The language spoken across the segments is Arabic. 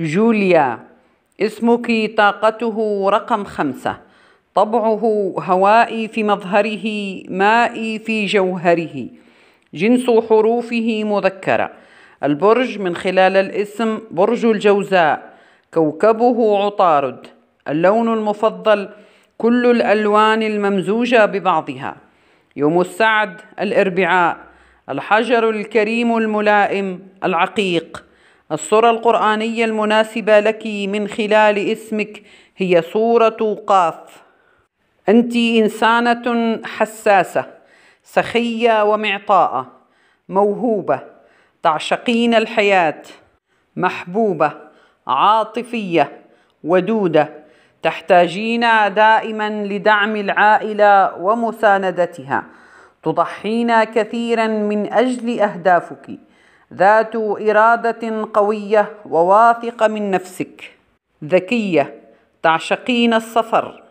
جوليا اسمك طاقته رقم خمسة طبعه هوائي في مظهره مائي في جوهره جنس حروفه مذكرة البرج من خلال الاسم برج الجوزاء كوكبه عطارد اللون المفضل كل الألوان الممزوجة ببعضها يوم السعد الأربعاء الحجر الكريم الملائم العقيق الصورة القرآنية المناسبة لك من خلال اسمك هي صورة قاف أنت إنسانة حساسة سخية ومعطاءة موهوبة تعشقين الحياة محبوبة عاطفية ودودة تحتاجين دائما لدعم العائلة ومساندتها تضحين كثيرا من أجل أهدافك ذات إرادة قوية وواثقة من نفسك ذكية تعشقين السفر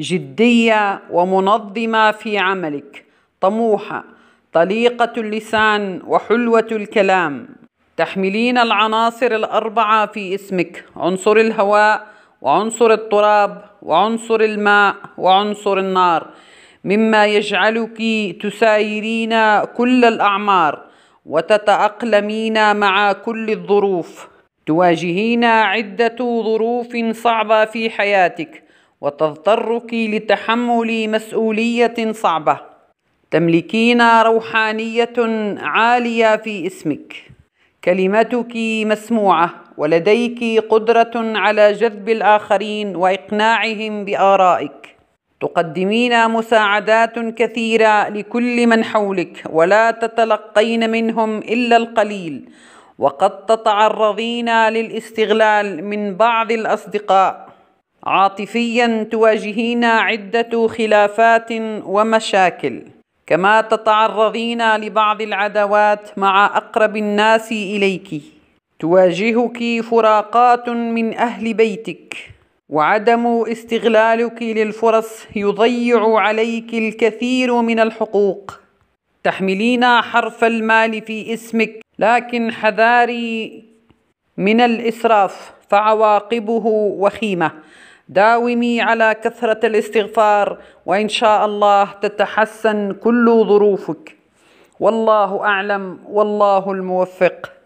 جدية ومنظمة في عملك طموحة طليقة اللسان وحلوة الكلام تحملين العناصر الأربعة في اسمك عنصر الهواء وعنصر التراب وعنصر الماء وعنصر النار مما يجعلك تسايرين كل الأعمار وتتأقلمين مع كل الظروف تواجهين عدة ظروف صعبة في حياتك وتضطرك لتحمل مسؤولية صعبة تملكين روحانية عالية في اسمك كلمتك مسموعة ولديك قدرة على جذب الآخرين وإقناعهم بآرائك تقدمين مساعدات كثيرة لكل من حولك ولا تتلقين منهم إلا القليل وقد تتعرضين للاستغلال من بعض الأصدقاء عاطفيا تواجهين عدة خلافات ومشاكل كما تتعرضين لبعض العداوات مع أقرب الناس إليك تواجهك فراقات من أهل بيتك وعدم استغلالك للفرص يضيع عليك الكثير من الحقوق تحملين حرف المال في اسمك لكن حذاري من الإسراف فعواقبه وخيمة داومي على كثرة الاستغفار وإن شاء الله تتحسن كل ظروفك والله أعلم والله الموفق